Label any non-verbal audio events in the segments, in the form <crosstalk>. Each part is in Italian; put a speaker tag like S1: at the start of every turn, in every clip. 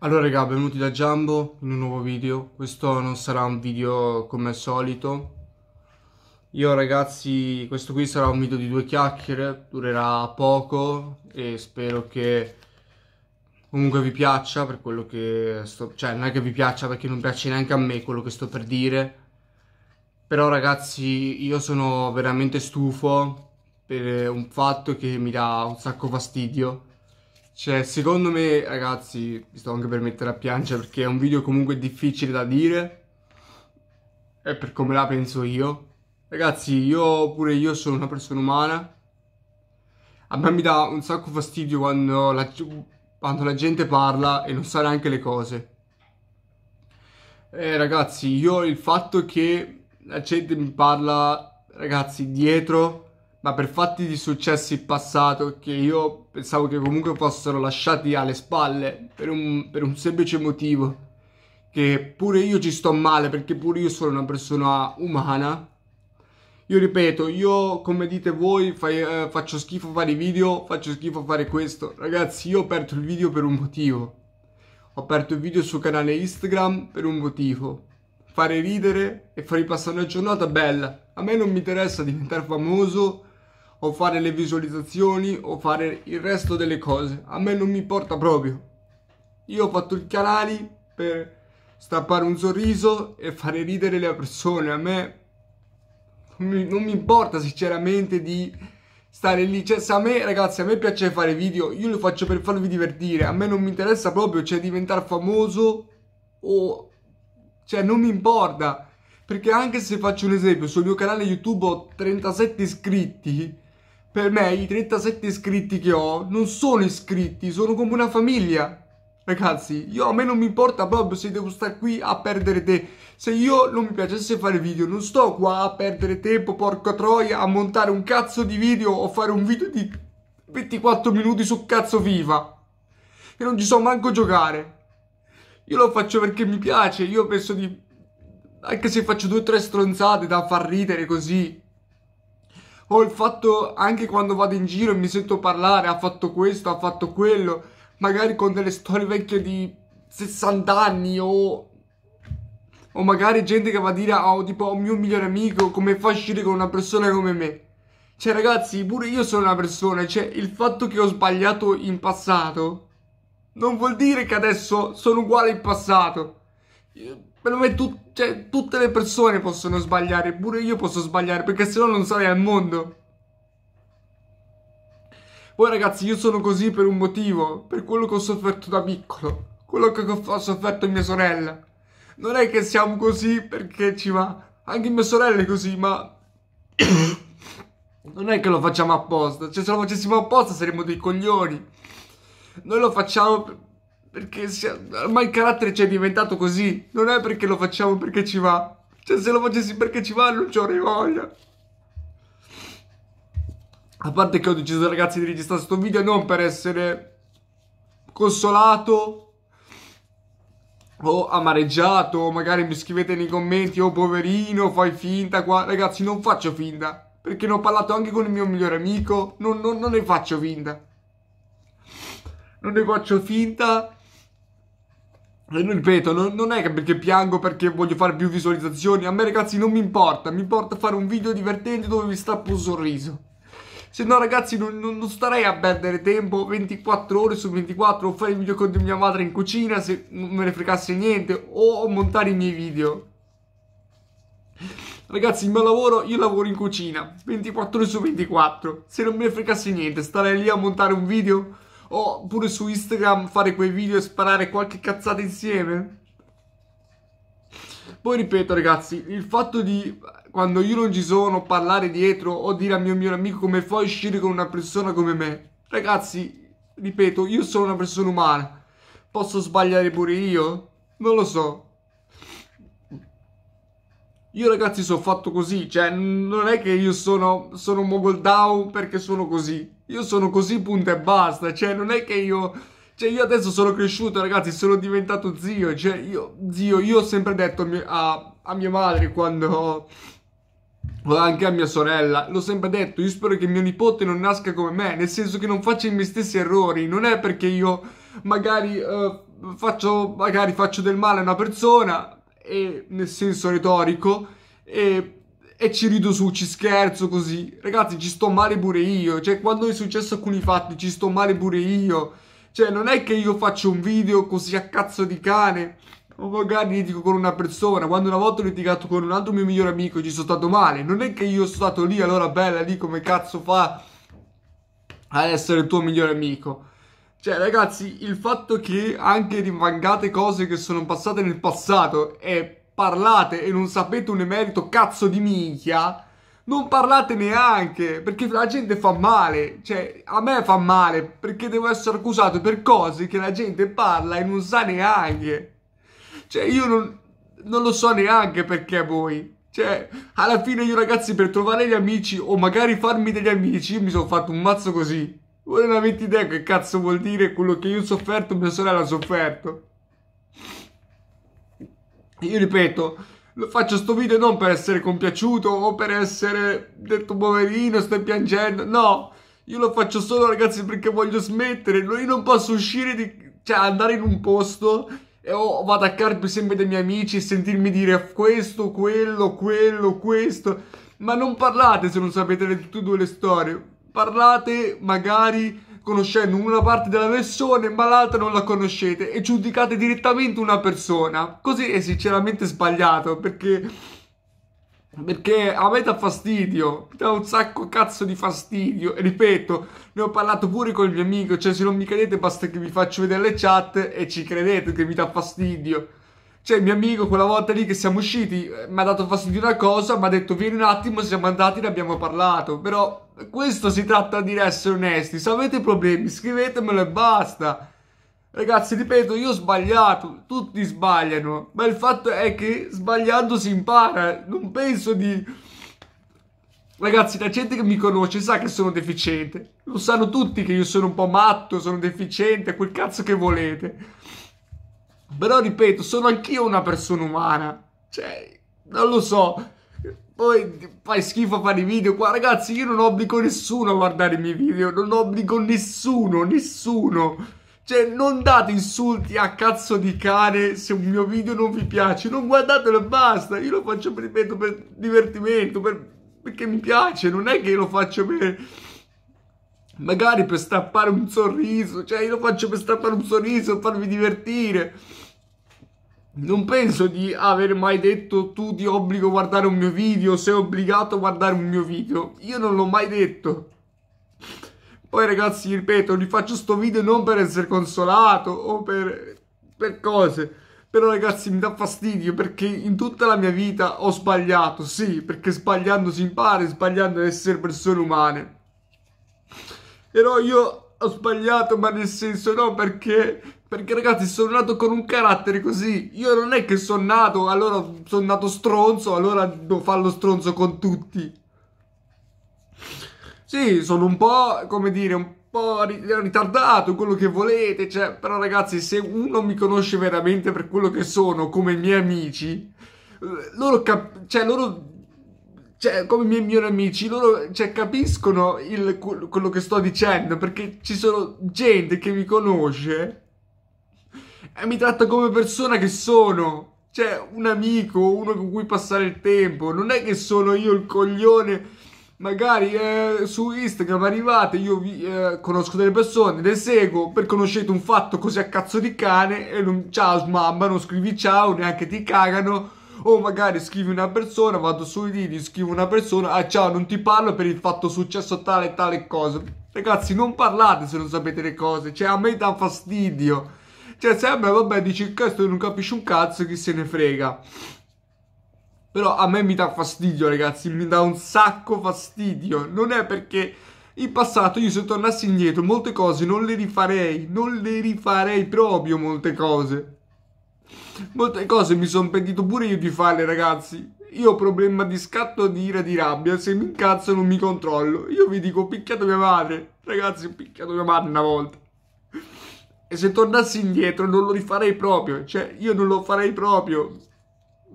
S1: Allora raga, benvenuti da Jumbo in un nuovo video. Questo non sarà un video come al solito. Io ragazzi, questo qui sarà un video di due chiacchiere, durerà poco e spero che comunque vi piaccia per quello che sto... Cioè, non è che vi piaccia perché non piace neanche a me quello che sto per dire. Però ragazzi, io sono veramente stufo per un fatto che mi dà un sacco fastidio cioè, secondo me, ragazzi, mi sto anche per mettere a piangere perché è un video comunque difficile da dire. E per come la penso io. Ragazzi, io pure io sono una persona umana. A me mi dà un sacco fastidio quando la, quando la gente parla e non sa neanche le cose. Eh, ragazzi, io il fatto che la gente mi parla, ragazzi, dietro ma per fatti di successi in passato che io pensavo che comunque fossero lasciati alle spalle per un, per un semplice motivo, che pure io ci sto male perché pure io sono una persona umana. Io ripeto, io come dite voi fai, eh, faccio schifo a fare i video, faccio schifo a fare questo. Ragazzi, io ho aperto il video per un motivo. Ho aperto il video sul canale Instagram per un motivo. Fare ridere e farvi passare una giornata bella. A me non mi interessa diventare famoso o fare le visualizzazioni o fare il resto delle cose. A me non mi importa proprio. Io ho fatto il canale per stappare un sorriso e fare ridere le persone. A me non mi, non mi importa sinceramente di stare lì. Cioè, se a me, ragazzi, a me piace fare video, io lo faccio per farvi divertire. A me non mi interessa proprio, cioè, diventare famoso o... Cioè, non mi importa. Perché anche se faccio un esempio, sul mio canale YouTube ho 37 iscritti per me i 37 iscritti che ho non sono iscritti, sono come una famiglia. Ragazzi, io a me non mi importa proprio se devo stare qui a perdere te. Se io non mi piacesse fare video, non sto qua a perdere tempo, porca troia, a montare un cazzo di video o fare un video di 24 minuti su cazzo viva. E non ci so manco giocare. Io lo faccio perché mi piace, io penso di... Anche se faccio due o tre stronzate da far ridere così, o oh, il fatto anche quando vado in giro e mi sento parlare ha fatto questo, ha fatto quello, magari con delle storie vecchie di 60 anni o o magari gente che va a dire a oh, tipo oh, mio migliore amico come fa a uscire con una persona come me. Cioè ragazzi, pure io sono una persona, cioè il fatto che ho sbagliato in passato non vuol dire che adesso sono uguale in passato. Per me tu, cioè, tutte le persone possono sbagliare, pure io posso sbagliare, perché se no non sarei al mondo. Poi ragazzi, io sono così per un motivo, per quello che ho sofferto da piccolo, quello che ho sofferto mia sorella. Non è che siamo così perché ci va, anche mia sorella è così, ma... <coughs> non è che lo facciamo apposta, cioè se lo facessimo apposta saremmo dei coglioni. Noi lo facciamo perché ormai il carattere ci è diventato così. Non è perché lo facciamo perché ci va. Cioè, se lo facessi perché ci va, non ci avrei voglia. A parte che ho deciso, ragazzi, di registrare questo video non per essere consolato o amareggiato. O magari mi scrivete nei commenti, oh poverino, fai finta qua. Ragazzi, non faccio finta. Perché ne ho parlato anche con il mio migliore amico. non, non, non ne faccio finta. Non ne faccio finta Ripeto, non, non, è che perché piango perché voglio fare più visualizzazioni. A me, ragazzi, non mi importa. Mi importa fare un video divertente dove vi strappo un sorriso. Se no, ragazzi, non, non, starei a perdere tempo 24 ore su 24 o fare il video con mia madre in cucina se non me ne fregasse niente o montare i miei video. Ragazzi, il mio lavoro, io lavoro in cucina 24 ore su 24. Se non me ne fregasse niente, starei lì a montare un video oppure su Instagram fare quei video e sparare qualche cazzata insieme. Poi ripeto ragazzi, il fatto di quando io non ci sono parlare dietro o dire a mio mio amico come fai a uscire con una persona come me. Ragazzi, ripeto, io sono una persona umana. Posso sbagliare pure io? Non lo so. Io ragazzi sono fatto così, cioè non è che io sono, sono mogol down perché sono così. Io sono così punto e basta, cioè non è che io... Cioè io adesso sono cresciuto ragazzi, sono diventato zio, cioè io, zio, io ho sempre detto a, a mia madre quando... Anche a mia sorella, l'ho sempre detto, io spero che mio nipote non nasca come me, nel senso che non faccia i miei stessi errori, non è perché io magari, eh, faccio, magari faccio del male a una persona, e, nel senso retorico, e e ci rido su, ci scherzo così. Ragazzi, ci sto male pure io. Cioè, quando è successo alcuni fatti, ci sto male pure io. Cioè, non è che io faccio un video così a cazzo di cane. O oh, magari litigo con una persona. Quando una volta ho litigato con un altro mio migliore amico, ci sono stato male. Non è che io sono stato lì, allora bella lì, come cazzo fa ad essere il tuo migliore amico. Cioè, ragazzi, il fatto che anche rimangate cose che sono passate nel passato è parlate e non sapete un emerito cazzo di minchia, non parlate neanche, perché la gente fa male, cioè a me fa male, perché devo essere accusato per cose che la gente parla e non sa neanche. Cioè io non, non lo so neanche perché voi. Cioè, alla fine io ragazzi per trovare gli amici o magari farmi degli amici, io mi sono fatto un mazzo così. Voi non avete idea che cazzo vuol dire quello che io ho sofferto, mia sorella ha sofferto. Io ripeto, lo faccio sto video non per essere compiaciuto o per essere detto poverino, stai piangendo, no. Io lo faccio solo ragazzi perché voglio smettere, io non posso uscire di... cioè andare in un posto e o vado a carpi sempre dei miei amici e sentirmi dire questo, quello, quello, questo. Ma non parlate se non sapete le, tutte e due le storie. Parlate magari conoscendo una parte della versione ma l'altra non la conoscete e giudicate direttamente una persona. Così è sinceramente sbagliato perché perché a me dà fastidio, mi dà un sacco cazzo di fastidio. E Ripeto, ne ho parlato pure con il mio amico, cioè se non mi credete basta che vi faccio vedere le chat e ci credete che mi dà fastidio. Cioè, il mio amico, quella volta lì che siamo usciti, eh, mi ha dato fastidio una cosa, mi ha detto vieni un attimo, siamo andati e ne abbiamo parlato, però questo si tratta di essere onesti. Se avete problemi, scrivetemelo e basta. Ragazzi, ripeto, io ho sbagliato, tutti sbagliano, ma il fatto è che sbagliando si impara. Non penso di... Ragazzi, la gente che mi conosce sa che sono deficiente. Lo sanno tutti che io sono un po' matto, sono deficiente, quel cazzo che volete. Però, ripeto, sono anch'io una persona umana. Cioè, non lo so. Poi fai schifo a fare i video qua, ragazzi, io non obbligo nessuno a guardare i miei video, non obbligo nessuno, nessuno. Cioè, non date insulti a cazzo di cane se un mio video non vi piace, non guardatelo e basta. Io lo faccio, ripeto, per divertimento, per... perché mi piace, non è che io lo faccio per magari per stappare un sorriso, cioè io lo faccio per stappare un sorriso, farvi divertire non penso di aver mai detto tu ti obbligo a guardare un mio video, sei obbligato a guardare un mio video. Io non l'ho mai detto. Poi ragazzi, ripeto, rifaccio sto video non per essere consolato o per, per cose. Però ragazzi mi dà fastidio perché in tutta la mia vita ho sbagliato, sì, perché sbagliando si impara, sbagliando ad essere persone umane. Però io ho sbagliato, ma nel senso no, perché perché ragazzi sono nato con un carattere così. Io non è che sono nato, allora sono nato stronzo, allora devo fare lo stronzo con tutti. Sì, sono un po', come dire, un po' ritardato, quello che volete, cioè, però ragazzi, se uno mi conosce veramente per quello che sono, come i miei amici, loro, cap- cioè, loro cioè, come i miei migliori amici, loro cioè, capiscono il, quello che sto dicendo perché ci sono gente che mi conosce e mi tratta come persona che sono. Cioè, un amico, uno con cui passare il tempo. Non è che sono io il coglione. Magari eh, su Instagram arrivate, io vi, eh, conosco delle persone, le seguo, per conoscete un fatto così a cazzo di cane e non ciao mamma, non scrivi ciao, neanche ti cagano o magari scrivi una persona, vado sui video, scrivo una persona, ah ciao, non ti parlo per il fatto successo tale e tale cosa. Ragazzi, non parlate se non sapete le cose, cioè a me dà fastidio. Cioè, sembra, vabbè, dici, questo non capisci un cazzo, chi se ne frega. Però a me mi dà fastidio, ragazzi, mi dà un sacco fastidio. Non è perché in passato io se tornassi indietro molte cose non le rifarei, non le rifarei proprio molte cose. Molte cose mi sono pentito pure io di farle, ragazzi. Io ho problema di scatto di ira di rabbia, se mi incazzo non mi controllo. Io vi dico, ho picchiato mia madre. Ragazzi, ho picchiato mia madre una volta. E se tornassi indietro non lo rifarei proprio. Cioè, io non lo farei proprio.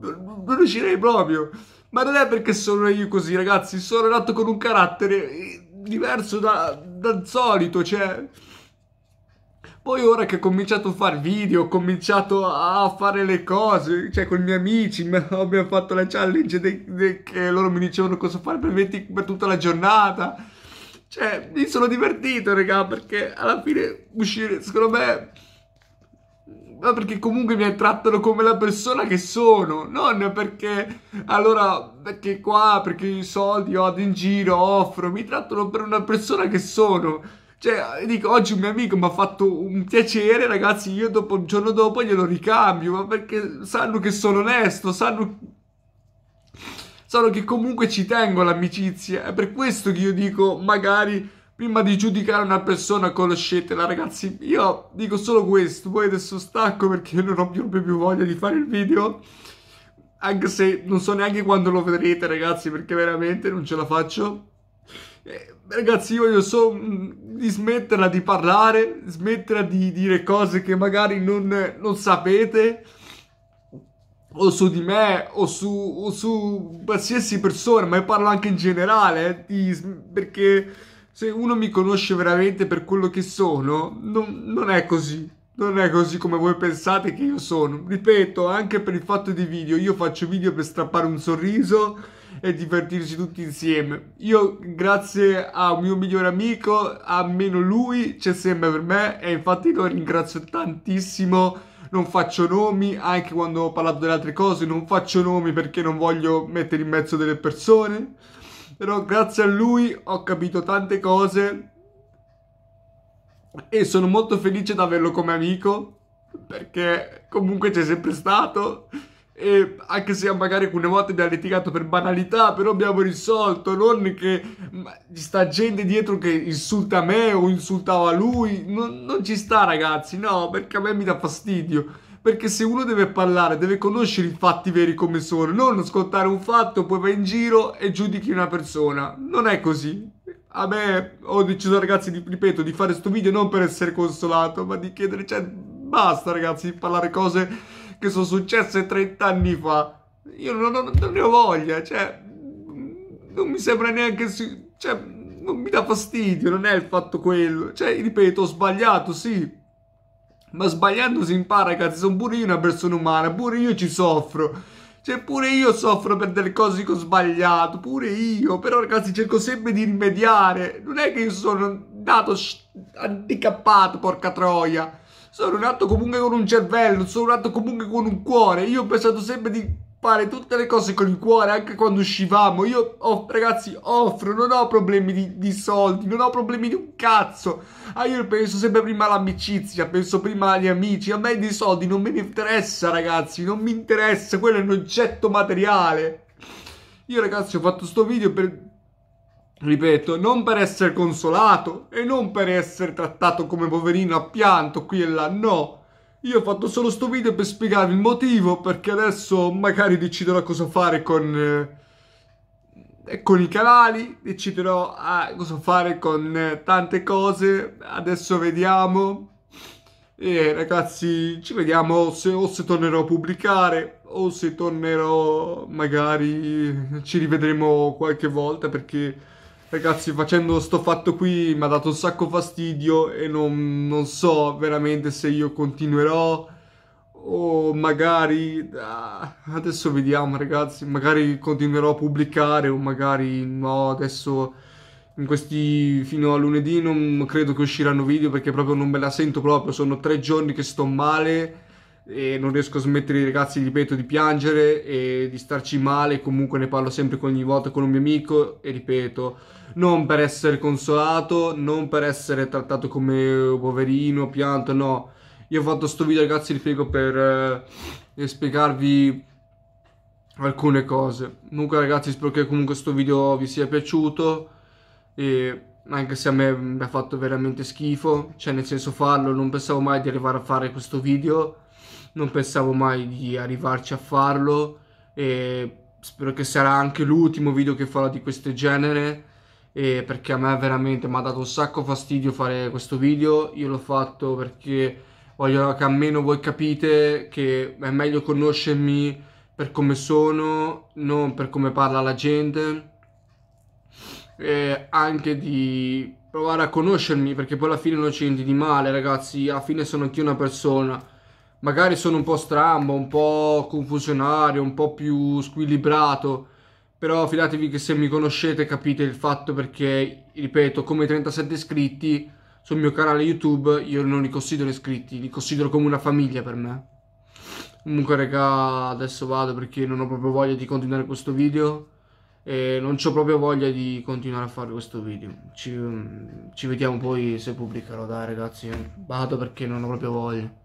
S1: Non, non riuscirei proprio. Ma non è perché sono io così, ragazzi. Sono nato con un carattere eh, diverso da, dal solito, cioè... Poi ora che ho cominciato a fare video, ho cominciato a fare le cose, cioè con i miei amici, abbiamo fatto la challenge che loro mi dicevano cosa fare per, 20, per tutta la giornata cioè, mi sono divertito, raga, perché alla fine uscire, secondo me... Ma perché comunque mi trattano come la persona che sono, non perché allora, perché qua, perché i soldi ho in giro, offro, mi trattano per una persona che sono. Cioè, dico, oggi un mio amico mi ha fatto un piacere, ragazzi, io dopo, il giorno dopo glielo ricambio, ma perché sanno che sono onesto, sanno... Solo che comunque ci tengo all'amicizia. È per questo che io dico, magari prima di giudicare una persona conoscetela, ragazzi. Io dico solo questo. Poi adesso stacco perché non ho più, più voglia di fare il video. Anche se non so neanche quando lo vedrete, ragazzi, perché veramente non ce la faccio. Eh, ragazzi, io voglio solo mm, di smetterla di parlare, smetterla di dire cose che magari non, non sapete o su di me o su, o su qualsiasi persona, ma io parlo anche in generale, eh, perché se uno mi conosce veramente per quello che sono, non, non è così. Non è così come voi pensate che io sono. Ripeto, anche per il fatto dei video, io faccio video per strappare un sorriso e divertirci tutti insieme. Io, grazie a un mio migliore amico, almeno lui c'è sempre per me e infatti lo ringrazio tantissimo non faccio nomi, anche quando ho parlato delle altre cose non faccio nomi perché non voglio mettere in mezzo delle persone, però grazie a lui ho capito tante cose e sono molto felice di averlo come amico perché comunque c'è sempre stato e anche se magari alcune volte abbiamo litigato per banalità, però abbiamo risolto. Non che ci sta gente dietro che insulta me o insultava lui. Non, non ci sta, ragazzi. No, perché a me mi dà fastidio. Perché se uno deve parlare, deve conoscere i fatti veri come sono, non ascoltare un fatto, poi vai in giro e giudichi una persona. Non è così. A me ho deciso, ragazzi, di, ripeto, di fare questo video non per essere consolato, ma di chiedere, cioè, basta, ragazzi, di parlare cose che sono successe 30 anni fa. Io non, ho, non ne ho voglia, cioè, non mi sembra neanche... Cioè, non mi dà fastidio, non è il fatto quello. Cioè, ripeto, ho sbagliato, sì. Ma sbagliando si impara, ragazzi, sono pure io una persona umana, pure io ci soffro. Cioè, pure io soffro per delle cose che ho sbagliato, pure io. Però, ragazzi, cerco sempre di rimediare. Non è che io sono nato handicappato, porca troia sono nato comunque con un cervello, sono nato comunque con un cuore. Io ho pensato sempre di fare tutte le cose con il cuore, anche quando uscivamo. Io, oh, ragazzi, offro, non ho problemi di, di, soldi, non ho problemi di un cazzo. Ah, io penso sempre prima all'amicizia, penso prima agli amici. A me dei soldi non me ne interessa, ragazzi, non mi interessa, quello è un oggetto materiale. Io, ragazzi, ho fatto sto video per Ripeto, non per essere consolato e non per essere trattato come poverino a pianto qui e là, no. Io ho fatto solo sto video per spiegarvi il motivo, perché adesso magari deciderò cosa fare con, eh, con i canali, deciderò ah, cosa fare con eh, tante cose, adesso vediamo. E ragazzi, ci vediamo se, o se tornerò a pubblicare o se tornerò magari ci rivedremo qualche volta perché Ragazzi, facendo sto fatto qui mi ha dato un sacco fastidio e non, non so veramente se io continuerò o magari... Ah, adesso vediamo ragazzi, magari continuerò a pubblicare o magari no, adesso in questi fino a lunedì non credo che usciranno video perché proprio non me la sento proprio, sono tre giorni che sto male e non riesco a smettere, ragazzi, ripeto, di piangere e di starci male, comunque ne parlo sempre ogni volta con un mio amico e ripeto, non per essere consolato, non per essere trattato come poverino, pianto, no. Io ho fatto sto video, ragazzi, ripeto per eh, spiegarvi alcune cose. Comunque, ragazzi, spero che comunque questo video vi sia piaciuto e anche se a me mi ha fatto veramente schifo, cioè nel senso farlo, non pensavo mai di arrivare a fare questo video non pensavo mai di arrivarci a farlo e spero che sarà anche l'ultimo video che farò di questo genere eh, perché a me veramente mi ha dato un sacco fastidio fare questo video io l'ho fatto perché voglio che almeno voi capite che è meglio conoscermi per come sono non per come parla la gente e anche di provare a conoscermi perché poi alla fine non c'è niente di male ragazzi alla fine sono anche una persona magari sono un po' strambo, un po' confusionario, un po' più squilibrato, però fidatevi che se mi conoscete capite il fatto perché, ripeto, come 37 iscritti sul mio canale YouTube io non li considero iscritti, li considero come una famiglia per me. Comunque raga, adesso vado perché non ho proprio voglia di continuare questo video e non ho proprio voglia di continuare a fare questo video. Ci, mm, ci vediamo poi se pubblicherò, dai ragazzi, vado perché non ho proprio voglia.